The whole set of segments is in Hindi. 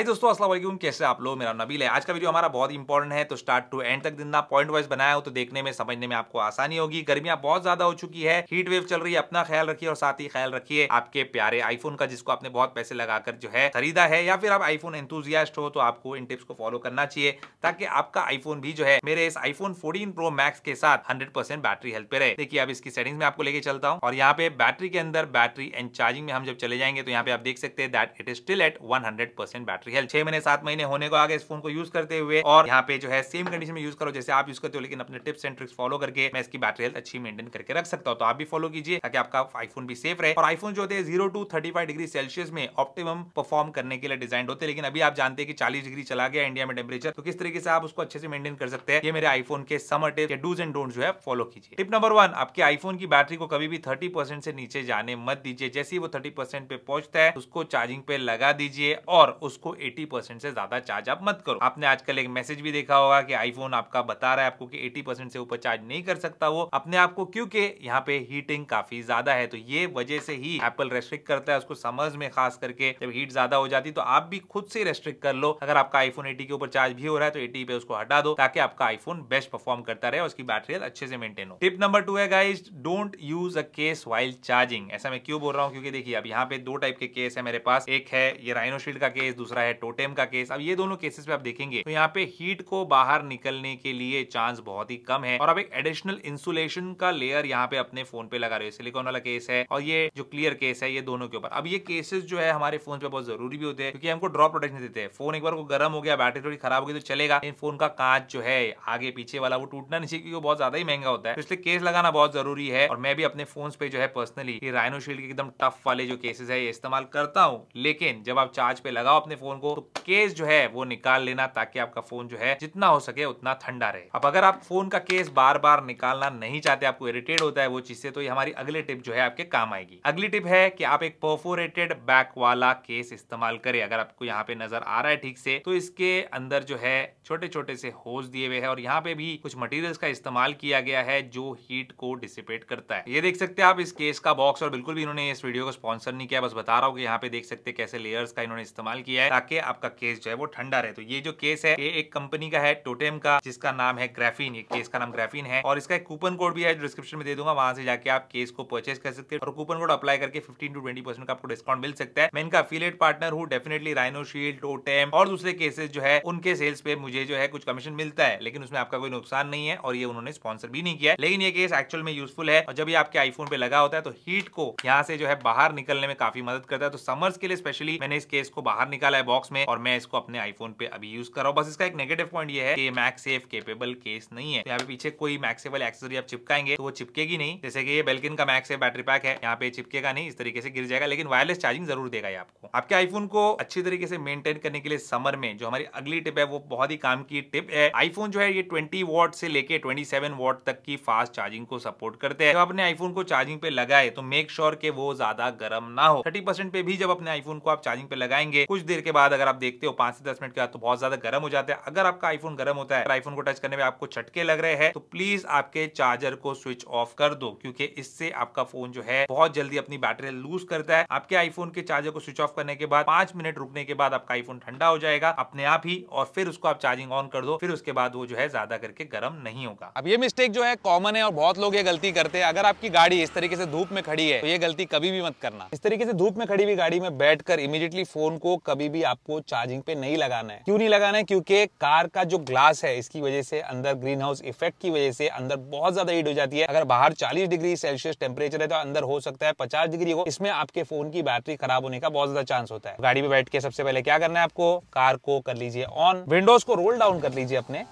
हाय दोस्तों वालेकुम कैसे आप लोग मेरा नबील है आज का वीडियो हमारा बहुत इंपॉर्टेंट है तो स्टार्ट टू एंड तक दिन पॉइंट वाइज बनाया हो तो देखने में समझने में आपको आसानी होगी गर्मियां बहुत ज्यादा हो चुकी है हीट वेव चल रही है अपना ख्याल रखिए और साथ ही ख्याल रखिए आपके प्यारे आईफोन का जिसको आपने बहुत पैसे लगाकर जो है खरीदा है या फिर आप आईफोन एंथुजियास्ट हो तो आपको इन टिप्स को फॉलो करना चाहिए ताकि आपका आईफोन भी जो है मेरे इस आईफोन फोर्टीन प्रो मैक्स के साथ हंड्रेड बैटरी हेल्प पे रहे देखिए अब इसकी सेटिंग में आपको लेके चलता हूँ और यहाँ पे बैटरी के अंदर बैटरी एंड चार्जिंग में हम जब चले जाएंगे तो यहाँ पे आप देख सकते हैं that it is still at one battery real छह महीने सात महीने होने को आगे इस फोन को यूज करते हुए और यहाँ पे जो है सेम कंडीशन में यूज करो जैसे आप यूज करते हो लेकिन अपने टिप्स एंड ट्रिक्स फॉलो करके मैं इसकी बैटरी हेल्थ अच्छी मेंटेन करके रख सकता हूँ तो आप भी फॉलो कीजिए ताकि आपका आईफोन भी सेफ रहे और आईफोन जो होते हैं zero to thirty five degree Celsius में ऑप्टिमम परफॉर्म करने के लिए डिजाइन होते हैं लेकिन अभी आप जानते हैं कि चालीस डिग्री चला गया इंडिया में टेम्परेचर तो किस तरीके से आप उसको अच्छे से मेंटेन कर सकते हैं ये मेरे आईफोन के summer tip do's and don't जो है फॉलो कीजिए टिप नंबर वन आपके आईफोन की बैटरी को कभी भी थर्टी परसेंट से नीचे जाने मत दीजिए जैसे ही वो थर्टी परसेंट पे पहुंचता है उसको चार्जिंग पे लगा दीजिए और उसको एटी परसेंट से ज्यादा चार्ज आप मत करो आपने आजकल एक मैसेज भी देखा होगा कि आईफोन आपका बता रहा है आपको कि एटी परसेंट से ऊपर चार्ज नहीं कर सकता वो अपने आप को क्योंकि यहाँ पे हीटिंग काफी ज्यादा है तो ये वजह से ही एप्पल रेस्ट्रिक्ट करता है उसको समझ में खास करके जब हीट ज्यादा हो जाती तो आप भी खुद से रेस्ट्रिक्ट कर लो अगर आपका आईफोन एटी के ऊपर चार्ज भी हो रहा है तो एटी पे उसको हटा दो ताकि आपका आईफोन बेस्ट परफॉर्म करता रहे उसकी बैटरी अच्छे से मेंटेन हो टिप नंबर टू है guys don't use a case while charging ऐसा मैं क्यों बोल रहा हूँ क्योंकि देखिए अब यहाँ पे दो टाइप के केस है मेरे पास एक है ये राइनोशील्ड का केस दूसरा रहा है टोटेम का केस अब ये दोनों केसेस पे आप देखेंगे तो यहाँ पे हीट को बाहर निकलने के लिए चांस बहुत ही कम है और अब एक एडिशनल इंसुलेशन का लेयर यहाँ पे अपने फोन पे लगा रहे हो सिलिकॉन वाला केस है और ये जो क्लियर केस है ये दोनों के ऊपर अब ये केसेस जो है हमारे फोन पे बहुत जरूरी भी होते हैं क्योंकि हमको ड्रॉप प्रोटेक्शन देते हैं फोन एक बार को गर्म हो गया बैटरी थोड़ी खराब हो गई तो चलेगा इन फोन का कांच जो है आगे पीछे वाला वो टूटना नहीं चाहिए क्योंकि बहुत ज्यादा ही महंगा होता है तो इसलिए केस लगाना बहुत जरूरी है और मैं भी अपने फोन पे जो है पर्सनली राइनोशील्ड के एकदम टफ वाले जो केसेस है ये इस्तेमाल करता हूँ लेकिन जब आप चार्ज पे लगाओ अपने फोन फोन को तो केस जो है वो निकाल लेना ताकि आपका फोन जो है जितना हो सके उतना ठंडा रहे अब अगर आप फोन का केस बार बार निकालना नहीं चाहते आपको इरिटेट होता है वो चीज से तो ये हमारी अगली टिप जो है आपके काम आएगी अगली टिप है कि आप एक परफोरेटेड बैक वाला केस इस्तेमाल करें अगर आपको यहाँ पे नजर आ रहा है ठीक से तो इसके अंदर जो है छोटे छोटे से होज दिए हुए हैं और यहाँ पे भी कुछ मटेरियल्स का इस्तेमाल किया गया है जो हीट को डिसिपेट करता है ये देख सकते हैं आप इस केस का बॉक्स और बिल्कुल भी इन्होंने इस वीडियो को स्पॉन्सर नहीं किया बस बता रहा हूँ कि यहाँ पे देख सकते कैसे लेयर्स का इन्होंने इस्तेमाल किया है ताकि आपका केस जो है वो ठंडा रहे तो ये जो केस है ये एक कंपनी का है टोटेम का जिसका नाम है ग्रेफिन ये केस का नाम ग्रेफिन है और इसका एक कूपन कोड भी है जो डिस्क्रिप्शन में दे दूंगा वहां से जाके आप केस को परचेज कर सकते हैं और कूपन कोड अप्लाई करके फिफ्टीन टू ट्वेंटी का आपको डिस्काउंट मिल सकता है मैं इनका अफिलियट पार्टनर हूँ डेफिनेटली राइनोशील टोटेम और दूसरे केसेस जो है उनके सेल्स पे मुझे जो है कुछ कमीशन मिलता है लेकिन उसमें आपका कोई नुकसान नहीं है और ये उन्होंने स्पॉन्सर भी नहीं किया लेकिन ये केस एक्चुअल में यूजफुल है और जब ये आपके आईफोन पे लगा होता है तो हीट को यहाँ से जो है बाहर निकलने में काफी मदद करता है तो समर्स के लिए स्पेशली मैंने इस केस को बाहर निकाला है बॉक्स में और मैं इसको अपने आईफोन पे अभी यूज कर रहा हूँ बस इसका एक नेगेटिव पॉइंट ये है कि मैक सेफ केपेबल केस नहीं है तो यहाँ पे पीछे कोई मैक एक्सेसरी आप चिपकाएंगे तो वो चिपकेगी नहीं जैसे कि ये बेल्किन का मैक सेफ बैटरी पैक है यहाँ पे चिपकेगा नहीं इस तरीके से गिर जाएगा लेकिन वायरलेस चार्जिंग जरूर देगा आपको आपके आईफोन को अच्छी तरीके से मेंटेन करने के लिए समर में जो हमारी अगली टिप है वो बहुत ही काम की टिप है आईफोन जो है ये ट्वेंटी वॉट से लेके ट्वेंटी सेवन वॉट तक की फास्ट चार्जिंग को सपोर्ट करते हैं जब अपने आईफोन को चार्जिंग पे लगाए तो मेक श्योर के वो ज्यादा गर्म ना हो थर्टी परसेंट पे भी जब अपने आईफोन को आप चार्जिंग पे लगाएंगे कुछ देर के बाद बाद अगर आप देखते हो पांच से दस मिनट के बाद तो बहुत ज्यादा गर्म हो जाता है अगर आपका आईफोन गर्म होता है आईफोन को टच करने में आपको छटके लग रहे हैं तो प्लीज आपके चार्जर को स्विच ऑफ कर दो क्योंकि इससे आपका फोन जो है बहुत जल्दी अपनी बैटरी लूज करता है आपके आईफोन के चार्जर को स्विच ऑफ करने के बाद पांच मिनट रुकने के बाद आपका आईफोन ठंडा हो जाएगा अपने आप ही और फिर उसको आप चार्जिंग ऑन कर दो फिर उसके बाद वो जो है ज्यादा करके गर्म नहीं होगा अब ये मिस्टेक जो है कॉमन है और बहुत लोग ये गलती करते हैं अगर आपकी गाड़ी इस तरीके से धूप में खड़ी है तो ये गलती कभी भी मत करना इस तरीके से धूप में खड़ी हुई गाड़ी में बैठकर इमीडिएटली फोन को कभी भी आपको चार्जिंग पे नहीं लगाना है क्यों नहीं लगाना है क्योंकि कार का जो ग्लास है इसकी वजह से अंदर ग्रीन हाउस इफेक्ट की वजह से अंदर बहुत ज्यादा हीट हो जाती है अगर बाहर चालीस डिग्री सेल्सियस टेम्परेचर है तो अंदर हो सकता है पचास डिग्री हो इसमें आपके फोन की बैटरी खराब होने का बहुत ज्यादा चांस होता है गाड़ी में बैठ के सबसे पहले क्या करना है आपको कार को कर लीजिए ऑन विंडोज को रोल डाउन कर लीजिए अपने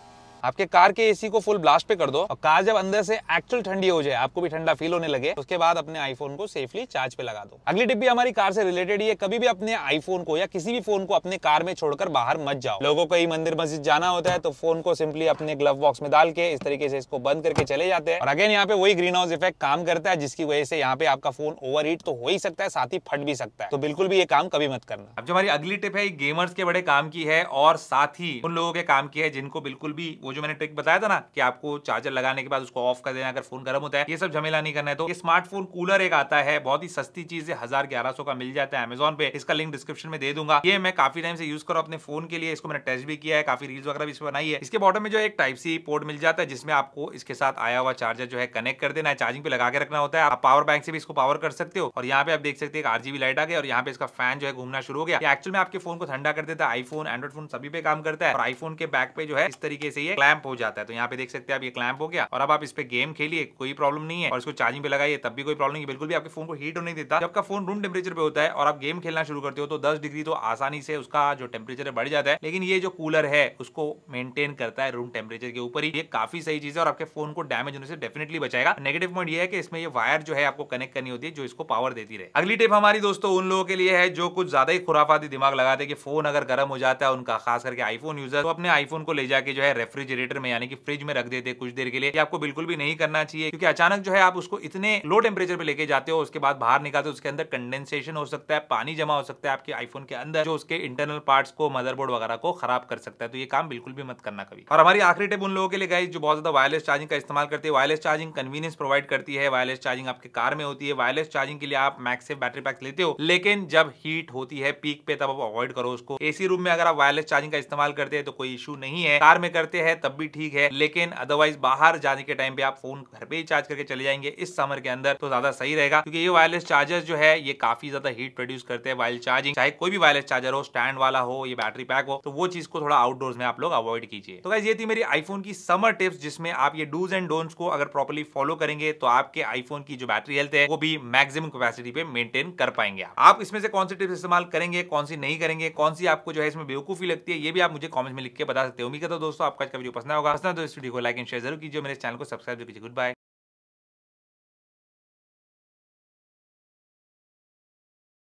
आपके कार के एसी को फुल ब्लास्ट पे कर दो और कार जब अंदर से एक्चुअल ठंडी हो जाए आपको भी ठंडा फील होने लगे उसके बाद अपने आईफोन को सेफली चार्ज पे लगा दो अगली टिप भी हमारी कार से रिलेटेड ही है कभी भी अपने आईफोन को या किसी भी फोन को अपने कार में छोड़कर बाहर मत जाओ लोगों को ही मंदिर मस्जिद जाना होता है तो फोन को सिंपली अपने ग्लव बॉक्स में डाल के इस तरीके से इसको बंद करके चले जाते हैं और अगेन यहाँ पे वही ग्रीन हाउस इफेक्ट काम करता है जिसकी वजह से यहाँ पे आपका फोन ओवर तो हो ही सकता है साथ ही फट भी सकता है तो बिल्कुल भी ये काम कभी मत करना अब जो हमारी अगली टिप है गेमर्स के बड़े काम की है और साथ ही उन लोगों के काम की है जिनको बिल्कुल भी वो जो मैंने ट्रिक बताया था ना कि आपको चार्जर लगाने के बाद उसको ऑफ कर देना अगर फोन गर्म होता है ये सब झमेला नहीं करना है तो ये स्मार्टफोन कूलर एक आता है बहुत ही सस्ती चीज है हजार ग्यारह सौ का मिल जाता है अमेजोन पे इसका लिंक डिस्क्रिप्शन में दे दूंगा ये मैं काफी टाइम से यूज करूँ अपने फोन के लिए इसको मैंने टेस्ट भी किया है काफी रील्स वगैरह इसमें बनाई है इसके बॉटम में जो एक टाइप सी पोर्ट मिल जाता है जिसमें आपको इसके साथ आया हुआ चार्जर जो है कनेक्ट कर देना है चार्जिंग पे लगा के रखना होता है आप पावर बैंक से भी इसको पावर कर सकते हो और यहाँ पे आप देख सकते हैं आरजीबी लाइट आ गया और यहाँ पे इसका फैन जो है घूमना शुरू हो गया एक्चुअल में आपके फोन को ठंडा कर देता है आईफोन एंड्रॉइड फोन सभी पे काम करता है और आईफोन के बैक पे जो है इस तरीके से ये क्लैम्प हो जाता है तो यहाँ पे देख सकते हैं आप ये क्लैम्प हो गया और अब आप इस पे गेम खेलिए कोई प्रॉब्लम नहीं है और इसको चार्जिंग पे लगाइए तब भी कोई प्रॉब्लम नहीं बिल्कुल भी आपके फोन को हीट नहीं देता जब का फोन रूम टेम्परेचर पे होता है और आप गेम खेलना शुरू करते हो तो दस डिग्री तो आसानी से उसका जो टेम्परेचर बढ़ जाता है लेकिन ये जो कूलर है उसको मेंटेन करता है रूम टेम्परेचर के ऊपर ही ये काफी सही चीज है और आपके फोन को डैमेज होने से डेफिनेटली बचाएगा नेगेटिव पॉइंट ये है कि इसमें ये वायर जो है आपको कनेक्ट करनी होती है जो इसको पावर देती रहे अगली टिप हमारी दोस्तों उन लोगों के लिए है जो कुछ ज्यादा ही खुराफाती दिमाग लगाते हैं कि फोन अगर गर्म हो जाता है उनका खास करके आईफोन यूजर तो अपने आईफोन को ले जाके जो है रेफ्रिज रेफ्रिजरेटर में यानी कि फ्रिज में रख देते कुछ देर के लिए आपको बिल्कुल भी नहीं करना चाहिए क्योंकि अचानक जो है आप उसको इतने लो टेम्परेचर पे लेके जाते हो उसके बाद बाहर निकालते हो उसके अंदर कंडेंसेशन हो सकता है पानी जमा हो सकता है आपके आईफोन के अंदर जो उसके इंटरनल पार्ट्स को मदरबोर्ड वगैरह को खराब कर सकता है तो ये काम बिल्कुल भी मत करना कभी और हमारी आखिरी टेप उन लोगों के लिए गई जो बहुत ज्यादा वायरलेस चार्जिंग का इस्तेमाल करती है वायरलेस चार्जिंग कन्वीनियंस प्रोवाइड करती है वायरलेस चार्जिंग आपके कार में होती है वायरलेस चार्जिंग के लिए आप मैक्स बैटरी पैक लेते हो लेकिन जब हीट होती है पीक पे तब आप अवॉइड करो उसको एसी रूम में अगर आप वायरलेस चार्जिंग का इस्तेमाल करते हैं तो कोई इशू नहीं है कार में करते हैं तब भी ठीक है लेकिन अदरवाइज बाहर जाने के टाइम पे आप फोन घर पे ही चार्ज करके चले जाएंगे इस समर के अंदर तो ज्यादा सही रहेगा क्योंकि ये वायरलेस चार्जर जो है ये काफी ज्यादा हीट प्रोड्यूस करते हैं वायरल चार्जिंग चाहे कोई भी वायरलेस चार्जर हो स्टैंड वाला हो ये बैटरी पैक हो तो वो चीज को थोड़ा आउटडोर्स में आप लोग अवॉइड कीजिए तो ये थी मेरी आईफोन की समर टिप्स जिसमें आप ये डूज एंड डोन्ट्स को अगर प्रॉपरली फॉलो करेंगे तो आपके आईफोन की जो बैटरी हेल्थ है वो भी मैक्सिमम कैपेसिटी पे मेंटेन कर पाएंगे आप इसमें से कौन सी टिप्स इस्तेमाल करेंगे कौन सी नहीं करेंगे कौन सी आपको जो है इसमें बेवकूफी लगती है ये भी आप मुझे कॉमेंट में लिख के बता सकते हो उम्मीद करता दोस्तों आपका वीडियो पसंद होगा पसंद तो इस वीडियो को लाइक एंड शेयर जरूर कीजिए मेरे चैनल को सब्सक्राइब कीजिए गुड बाय